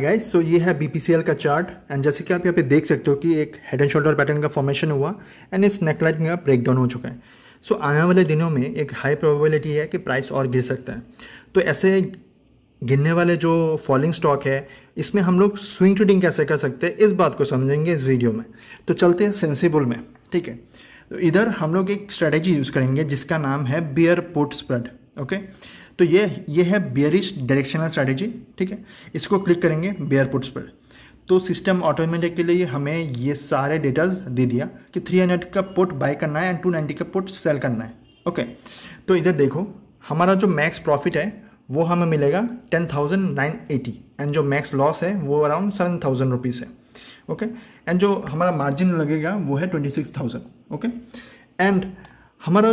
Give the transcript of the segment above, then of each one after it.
guys so ये है BPCL का चार्ट एंड जैसे कि आप यहाँ पे देख सकते हो कि एक हेड एंड शोल्डर पैटर्न का फॉर्मेशन हुआ एंड इस नेकलाइन का ब्रेकडाउन हो चुका है सो so, आने वाले दिनों में एक हाई प्रोबेबिलिटी है कि प्राइस और गिर सकता है तो ऐसे गिरने वाले जो फॉलिंग स्टॉक है इसमें हम लोग स्विंग ट्रेडिंग कैसे कर सकते हैं इस बात को समझेंगे इस वीडियो में तो चलते हैं सेंसिबल में ठीक है तो इधर हम लोग एक स्ट्रेटेजी यूज़ करेंगे जिसका नाम है बियर पुट स्प्रेड ओके तो ये ये है बियरिश डायरेक्शनल स्ट्रैटेजी ठीक है इसको क्लिक करेंगे बियर पुट्स पर तो सिस्टम ऑटोमेटिक के लिए हमें ये सारे डेटाज दे दिया कि 300 का पुट बाय करना है एंड 290 का पुट सेल करना है ओके तो इधर देखो हमारा जो मैक्स प्रॉफिट है वो हमें मिलेगा ten thousand nine eighty and जो मैक्स लॉस है वो अराउंड सेवन थाउजेंड रुपीज़ है ओके एंड जो हमारा मार्जिन लगेगा वो है twenty six thousand okay and हमारा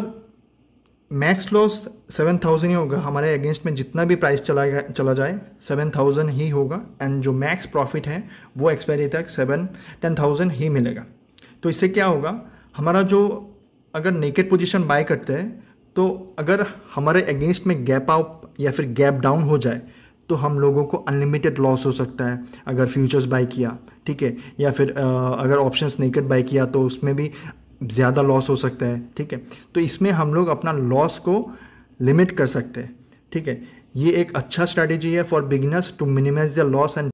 मैक्स लॉस सेवन थाउजेंड ही होगा हमारे अगेंस्ट में जितना भी प्राइस चला चला जाए सेवन थाउजेंड ही होगा एंड जो मैक्स प्रॉफिट है वो एक्सपायरी तक सेवन टेन थाउजेंड ही मिलेगा तो इससे क्या होगा हमारा जो अगर नेकेड पोजीशन बाय करते हैं तो अगर हमारे अगेंस्ट में गैप आउट या फिर गैप डाउन हो जाए तो हम लोगों को अनलिमिटेड लॉस हो सकता है अगर फ्यूचर्स बाय किया ठीक है या फिर आ, अगर ऑप्शंस नेकेड बाय किया तो उसमें भी ज़्यादा लॉस हो सकता है ठीक है तो इसमें हम लोग अपना लॉस को लिमिट कर सकते हैं ठीक है ये एक अच्छा स्ट्रैटेजी है for beginners to minimise the loss and